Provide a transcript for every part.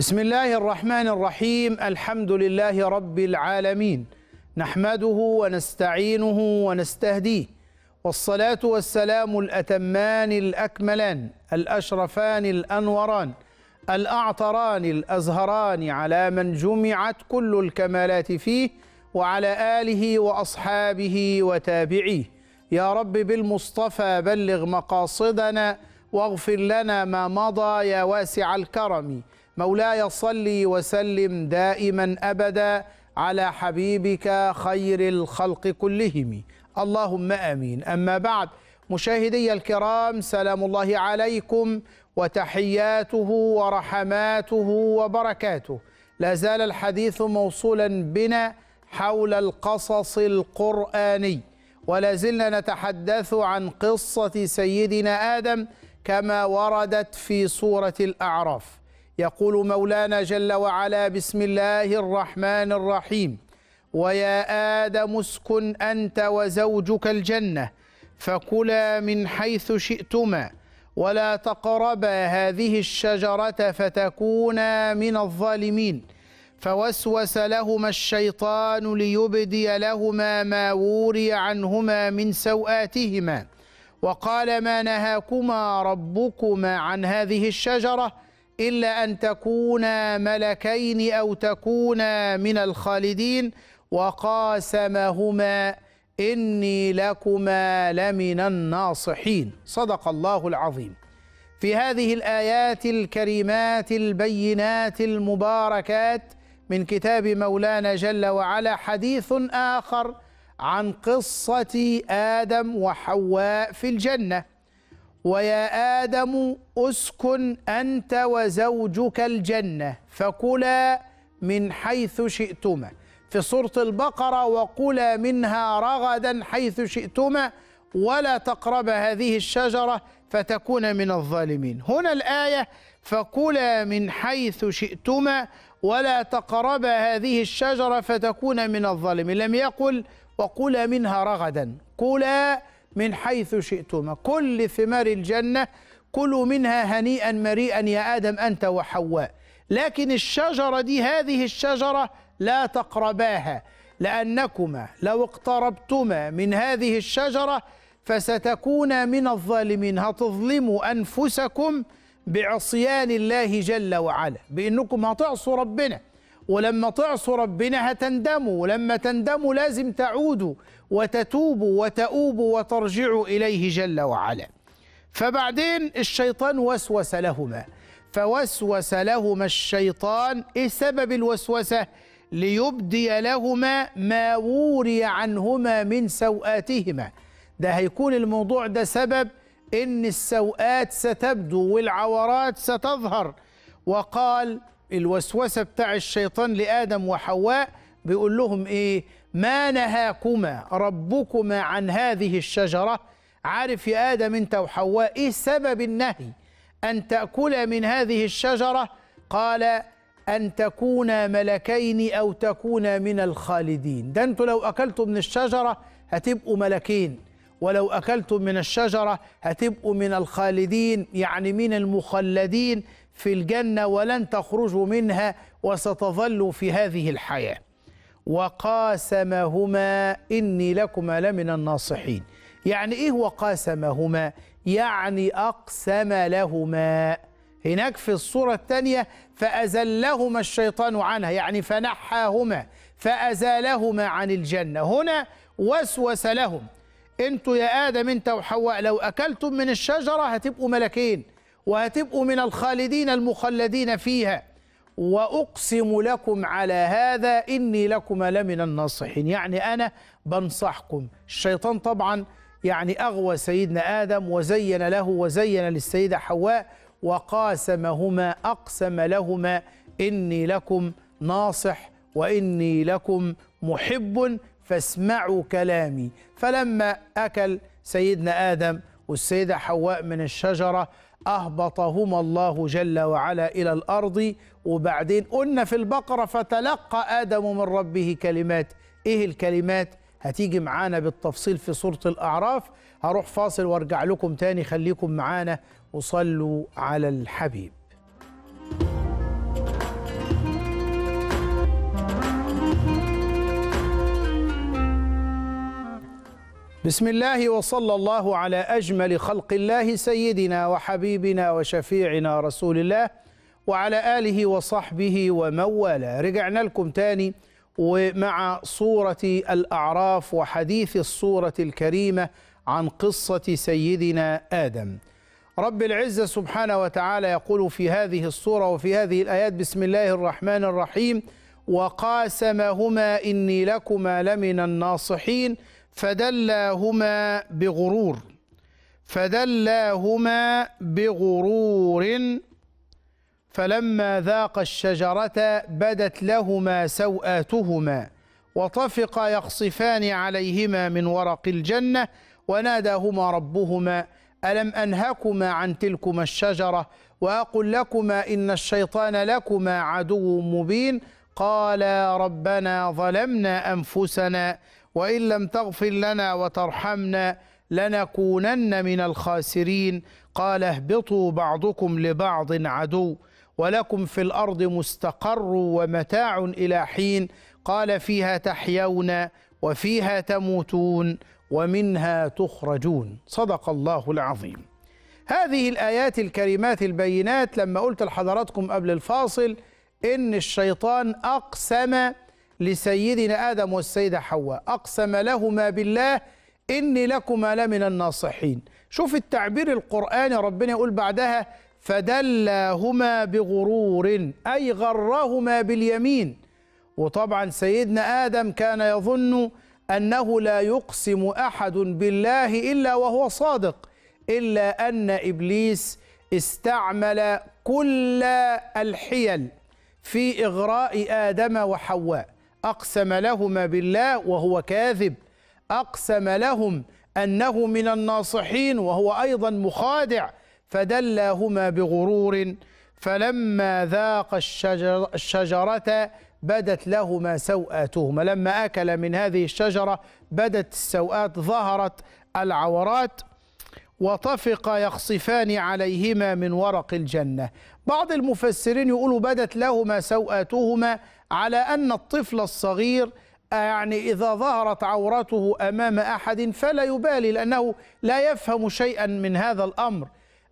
بسم الله الرحمن الرحيم الحمد لله رب العالمين نحمده ونستعينه ونستهديه والصلاة والسلام الأتمان الأكملان الأشرفان الأنوران الأعطران الأزهران على من جمعت كل الكمالات فيه وعلى آله وأصحابه وتابعيه يا رب بالمصطفى بلغ مقاصدنا واغفر لنا ما مضى يا واسع الكرم مولاي صل وسلم دائما ابدا على حبيبك خير الخلق كلهم اللهم امين اما بعد مشاهدي الكرام سلام الله عليكم وتحياته ورحماته وبركاته لا زال الحديث موصولا بنا حول القصص القراني ولا زلنا نتحدث عن قصه سيدنا ادم كما وردت في سوره الاعراف يقول مولانا جل وعلا بسم الله الرحمن الرحيم ويا آدم اسكن أنت وزوجك الجنة فكلا من حيث شئتما ولا تقربا هذه الشجرة فتكونا من الظالمين فوسوس لهما الشيطان ليبدي لهما ما وري عنهما من سوآتهما وقال ما نهاكما ربكما عن هذه الشجرة إلا أن تكونا ملكين أو تكونا من الخالدين وقاسمهما إني لكما لمن الناصحين صدق الله العظيم في هذه الآيات الكريمات البينات المباركات من كتاب مولانا جل وعلا حديث آخر عن قصة آدم وحواء في الجنة ويا آدم أسكن أنت وزوجك الجنة فكلا من حيث شئتما في سورة البقرة وكلا منها رغدا حيث شئتما ولا تقرب هذه الشجرة فتكون من الظالمين هنا الآية فكلا من حيث شئتما ولا تقرب هذه الشجرة فتكون من الظالمين لم يقل وكلا منها رغدا كلا من حيث شئتما كل ثمار الجنة كلوا منها هنيئا مريئا يا آدم أنت وحواء لكن الشجرة دي هذه الشجرة لا تقرباها لأنكما لو اقتربتما من هذه الشجرة فستكونا من الظالمين هتظلموا أنفسكم بعصيان الله جل وعلا بأنكم هتعصوا ربنا ولما تعصوا ربنا هتندموا ولما تندموا لازم تعودوا وتتوبوا وتؤوب وترجعوا إليه جل وعلا فبعدين الشيطان وسوس لهما فوسوس لهما الشيطان إيه سبب الوسوسة؟ ليبدي لهما ما وري عنهما من سوآتهما ده هيكون الموضوع ده سبب إن السوآت ستبدو والعورات ستظهر وقال الوسوسة بتاع الشيطان لآدم وحواء بيقول لهم إيه ما نهاكما ربكما عن هذه الشجرة عارف يا آدم أنت وحواء إيه سبب النهي أن تأكلا من هذه الشجرة قال أن تكونا ملكين أو تكونا من الخالدين ده أنتوا لو أكلتوا من الشجرة هتبقوا ملكين ولو أكلتم من الشجرة هتبقوا من الخالدين يعني من المخلدين في الجنة ولن تخرجوا منها وستظلوا في هذه الحياة وقاسمهما إني لكما لمن الناصحين يعني إيه وقاسمهما يعني أقسم لهما هناك في الصورة الثانية فأزلهما الشيطان عنها يعني فنحاهما فأزالهما عن الجنة هنا وسوس لهم انتوا يا آدم انت وحواء لو أكلتم من الشجرة هتبقوا ملكين وهتبقوا من الخالدين المخلدين فيها وأقسم لكم على هذا إني لكم لمن الناصحين يعني أنا بنصحكم الشيطان طبعا يعني أغوى سيدنا آدم وزين له وزين للسيدة حواء وقاسمهما أقسم لهما إني لكم ناصح وإني لكم محب فاسمعوا كلامي فلما أكل سيدنا آدم والسيدة حواء من الشجرة أهبطهما الله جل وعلا إلى الأرض وبعدين قلنا في البقرة فتلقى آدم من ربه كلمات إيه الكلمات؟ هتيجي معانا بالتفصيل في سورة الأعراف هروح فاصل وارجع لكم تاني خليكم معانا وصلوا على الحبيب بسم الله وصلى الله على أجمل خلق الله سيدنا وحبيبنا وشفيعنا رسول الله وعلى آله وصحبه ومن والاه رجعنا لكم تاني ومع صورة الأعراف وحديث الصورة الكريمة عن قصة سيدنا آدم رب العزة سبحانه وتعالى يقول في هذه الصورة وفي هذه الآيات بسم الله الرحمن الرحيم وقاسمهما إني لكما لمن الناصحين فدلاهما بغرور فدلاهما بغرور فلما ذاق الشجرة بدت لهما سوآتهما وطفقا يخصفان عليهما من ورق الجنة وناداهما ربهما ألم أنهكما عن تلكما الشجرة وأقل لكما إن الشيطان لكما عدو مبين قالا ربنا ظلمنا أنفسنا وإن لم تغفر لنا وترحمنا لنكونن من الخاسرين قال اهبطوا بعضكم لبعض عدو ولكم في الأرض مستقر ومتاع إلى حين قال فيها تحيون وفيها تموتون ومنها تخرجون صدق الله العظيم هذه الآيات الكريمات البينات لما قلت لحضراتكم قبل الفاصل إن الشيطان أقسم لسيدنا آدم والسيدة حواء أقسم لهما بالله إني لكما لمن الناصحين شوف التعبير القرآني ربنا يقول بعدها فدلاهما بغرور أي غرهما باليمين وطبعا سيدنا آدم كان يظن أنه لا يقسم أحد بالله إلا وهو صادق إلا أن إبليس استعمل كل الحيل في إغراء آدم وحواء أقسم لهما بالله وهو كاذب أقسم لهم أنه من الناصحين وهو أيضا مخادع فدلاهما بغرور فلما ذاق الشجر الشجرة بدت لهما سوآتهما لما أكل من هذه الشجرة بدت السوآت ظهرت العورات وطفق يخصفان عليهما من ورق الجنة بعض المفسرين يقولوا بدت لهما سوآتهما على أن الطفل الصغير يعني إذا ظهرت عورته أمام أحد فلا يبالي لأنه لا يفهم شيئا من هذا الأمر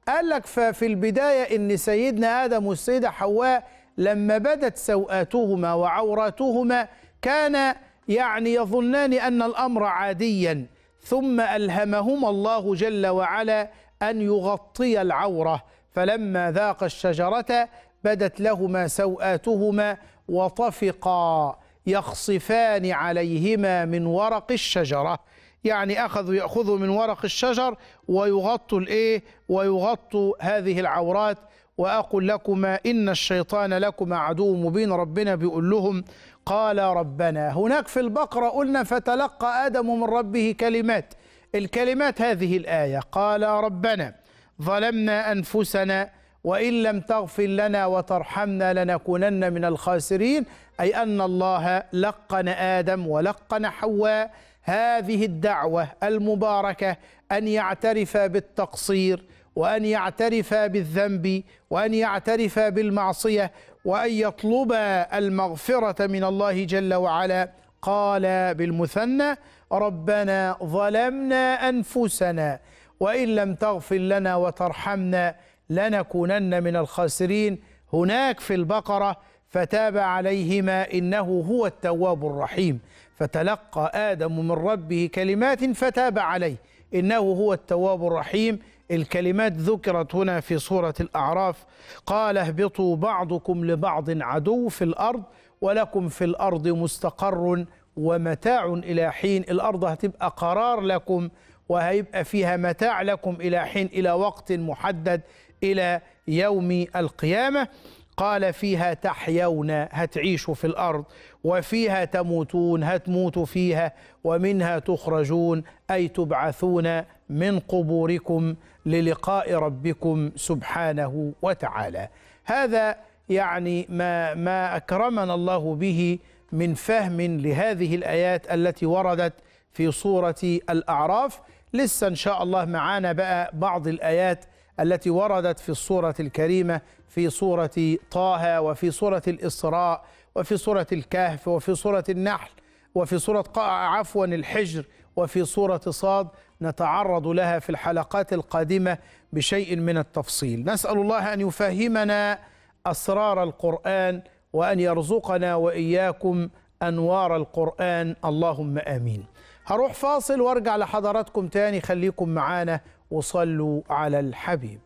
قال لك ففي البداية أن سيدنا آدم والسيدة حواء لما بدت سوآتهما وعوراتهما كان يعني يظنان أن الأمر عاديا ثم ألهمهما الله جل وعلا أن يغطي العورة فلما ذاق الشجرة بدت لهما سوآتهما وطفقا يخصفان عليهما من ورق الشجرة يعني أخذوا يأخذوا من ورق الشجر ويغطوا الإيه ويغطوا هذه العورات وأقول لكما إن الشيطان لكما عدو مبين ربنا بيقول لهم قال ربنا هناك في البقرة قلنا فتلقى آدم من ربه كلمات الكلمات هذه الآية قال ربنا ظلمنا أنفسنا وإن لم تغفر لنا وترحمنا لنكونن من الخاسرين أي أن الله لقن آدم ولقن حواء هذه الدعوة المباركة أن يعترف بالتقصير وأن يعترف بالذنب وأن يعترف بالمعصية وأن يطلب المغفرة من الله جل وعلا قال بالمثنى ربنا ظلمنا أنفسنا وإن لم تغفر لنا وترحمنا لنكونن من الخاسرين هناك في البقرة فتاب عليهما إنه هو التواب الرحيم فتلقى آدم من ربه كلمات فتاب عليه إنه هو التواب الرحيم الكلمات ذكرت هنا في سورة الأعراف قال اهبطوا بعضكم لبعض عدو في الأرض ولكم في الأرض مستقر ومتاع إلى حين الأرض هتبقى قرار لكم وهيبقى فيها متاع لكم إلى حين إلى وقت محدد إلى يوم القيامة قال فيها تحيون هتعيشوا في الأرض وفيها تموتون هتموتوا فيها ومنها تخرجون أي تبعثون من قبوركم للقاء ربكم سبحانه وتعالى هذا يعني ما, ما أكرمنا الله به من فهم لهذه الآيات التي وردت في سورة الأعراف لسه إن شاء الله معانا بقى بعض الآيات التي وردت في الصورة الكريمة في صورة طه وفي صورة الإسراء وفي صورة الكهف وفي صورة النحل وفي صورة عفوا الحجر وفي صورة صاد نتعرض لها في الحلقات القادمة بشيء من التفصيل نسأل الله أن يفهمنا أسرار القرآن وأن يرزقنا وإياكم أنوار القرآن اللهم آمين هروح فاصل وارجع لحضراتكم تاني خليكم معانا وصلوا على الحبيب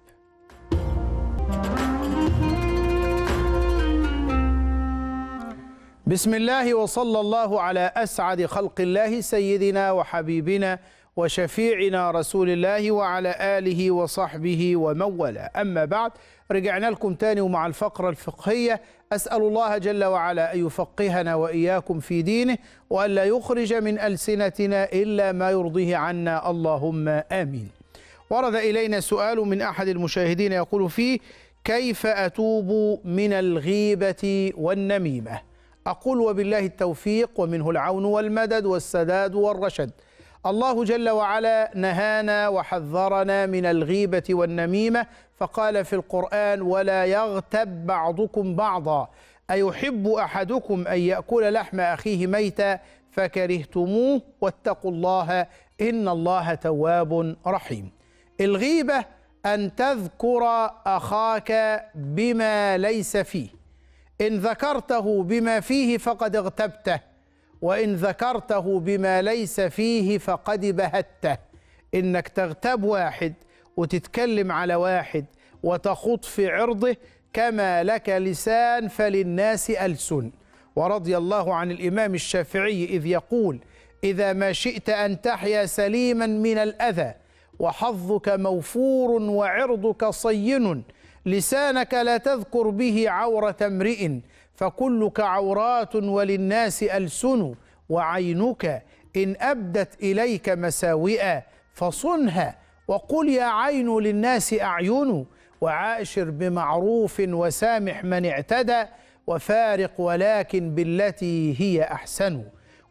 بسم الله وصلى الله على أسعد خلق الله سيدنا وحبيبنا وشفيعنا رسول الله وعلى آله وصحبه ومن والاه أما بعد رجعنا لكم تاني ومع الفقرة الفقهية أسأل الله جل وعلا أن يفقهنا وإياكم في دينه وأن لا يخرج من ألسنتنا إلا ما يرضيه عنا اللهم آمين ورد إلينا سؤال من أحد المشاهدين يقول فيه كيف أتوب من الغيبة والنميمة أقول وبالله التوفيق ومنه العون والمدد والسداد والرشد الله جل وعلا نهانا وحذرنا من الغيبة والنميمة فقال في القرآن ولا يغتب بعضكم بعضا أيحب أحدكم أن يأكل لحم أخيه ميتا فكرهتموه واتقوا الله إن الله تواب رحيم الغيبة أن تذكر أخاك بما ليس فيه إن ذكرته بما فيه فقد اغتبته وإن ذكرته بما ليس فيه فقد بهته إنك تغتاب واحد وتتكلم على واحد وتخط في عرضه كما لك لسان فللناس ألسن ورضي الله عن الإمام الشافعي إذ يقول إذا ما شئت أن تحيا سليما من الأذى وحظك موفور وعرضك صين لسانك لا تذكر به عورة امرئ فكلك عورات وللناس ألسن وعينك إن أبدت إليك مساوئا فصنها وقل يا عين للناس أعين وعاشر بمعروف وسامح من اعتدى وفارق ولكن بالتي هي أحسن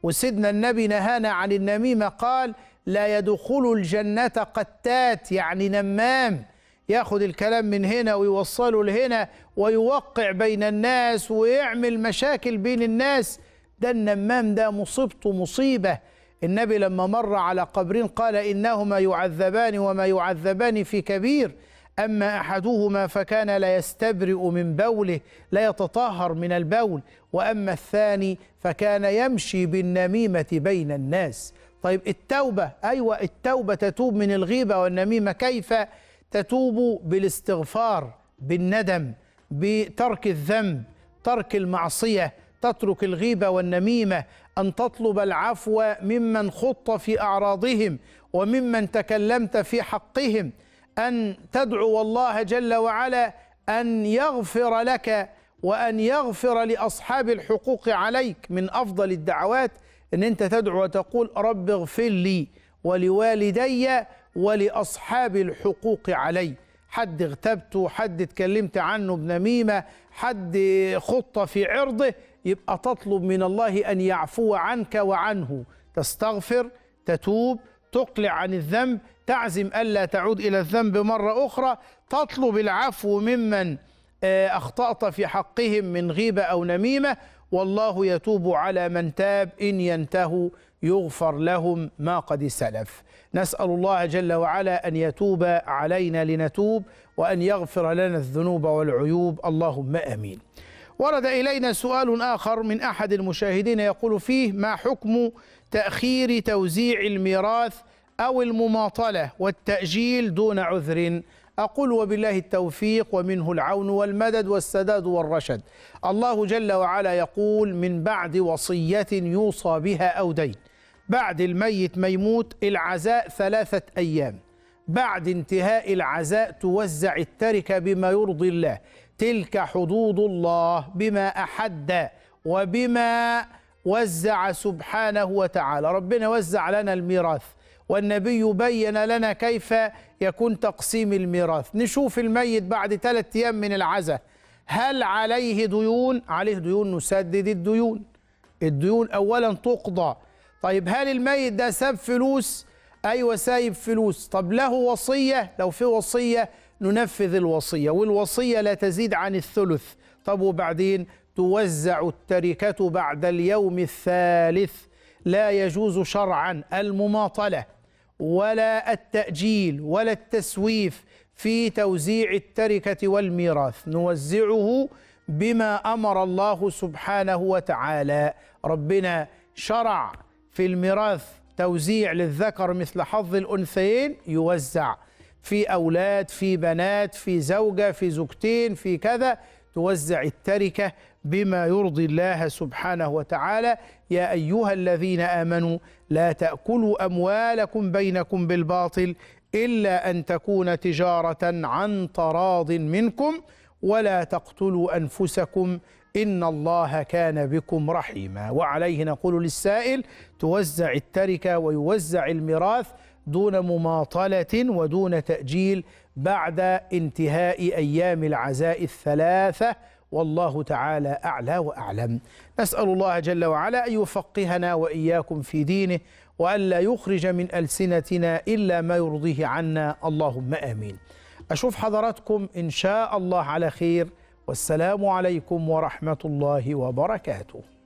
وسيدنا النبي نهانا عن النميمة قال لا يدخل الجنة قتات يعني نمام ياخذ الكلام من هنا ويوصله لهنا ويوقع بين الناس ويعمل مشاكل بين الناس ده النمام ده مصيبته مصيبة النبي لما مر على قبرين قال إنهما يعذبان وما يعذبان في كبير أما أحدهما فكان لا يستبرئ من بوله لا يتطهر من البول وأما الثاني فكان يمشي بالنميمة بين الناس طيب التوبة أيوة التوبة تتوب من الغيبة والنميمة كيف تتوب بالاستغفار بالندم بترك الذنب ترك المعصية تترك الغيبة والنميمة أن تطلب العفو ممن خط في أعراضهم وممن تكلمت في حقهم أن تدعو الله جل وعلا أن يغفر لك وأن يغفر لأصحاب الحقوق عليك من أفضل الدعوات ان انت تدعو وتقول رب اغفر لي ولوالدي ولاصحاب الحقوق علي حد اغتبته حد اتكلمت عنه بنميمه حد خطه في عرضه يبقى تطلب من الله ان يعفو عنك وعنه تستغفر تتوب تقلع عن الذنب تعزم الا تعود الى الذنب مره اخرى تطلب العفو ممن آه، اخطات في حقهم من غيبه او نميمه والله يتوب على من تاب إن ينتهوا يغفر لهم ما قد سلف نسأل الله جل وعلا أن يتوب علينا لنتوب وأن يغفر لنا الذنوب والعيوب اللهم أمين ورد إلينا سؤال آخر من أحد المشاهدين يقول فيه ما حكم تأخير توزيع الميراث أو المماطلة والتأجيل دون عذر؟ أقول وبالله التوفيق ومنه العون والمدد والسداد والرشد الله جل وعلا يقول من بعد وصية يوصى بها أو دين بعد الميت ما يموت العزاء ثلاثة أيام بعد انتهاء العزاء توزع التركة بما يرضي الله تلك حدود الله بما أحد وبما وزع سبحانه وتعالى ربنا وزع لنا الميراث والنبي بين لنا كيف يكون تقسيم الميراث نشوف الميت بعد ثلاثة أيام من العزاء هل عليه ديون؟ عليه ديون نسدد الديون الديون أولا تقضى طيب هل الميت ده ساب فلوس؟ أيوة سايب فلوس طب له وصية؟ لو في وصية ننفذ الوصية والوصية لا تزيد عن الثلث طب وبعدين توزع التركة بعد اليوم الثالث لا يجوز شرعا المماطلة ولا التأجيل ولا التسويف في توزيع التركة والميراث نوزعه بما أمر الله سبحانه وتعالى ربنا شرع في الميراث توزيع للذكر مثل حظ الأنثيين يوزع في أولاد في بنات في زوجة في زوجتين في كذا توزع التركة بما يرضي الله سبحانه وتعالى يا ايها الذين امنوا لا تاكلوا اموالكم بينكم بالباطل الا ان تكون تجاره عن تراض منكم ولا تقتلوا انفسكم ان الله كان بكم رحيما وعليه نقول للسائل توزع التركه ويوزع الميراث دون مماطله ودون تاجيل بعد انتهاء ايام العزاء الثلاثه والله تعالى أعلى وأعلم نسأل الله جل وعلا أن يفقهنا وإياكم في دينه وألا يخرج من ألسنتنا إلا ما يرضيه عنا اللهم آمين أشوف حضراتكم إن شاء الله على خير والسلام عليكم ورحمة الله وبركاته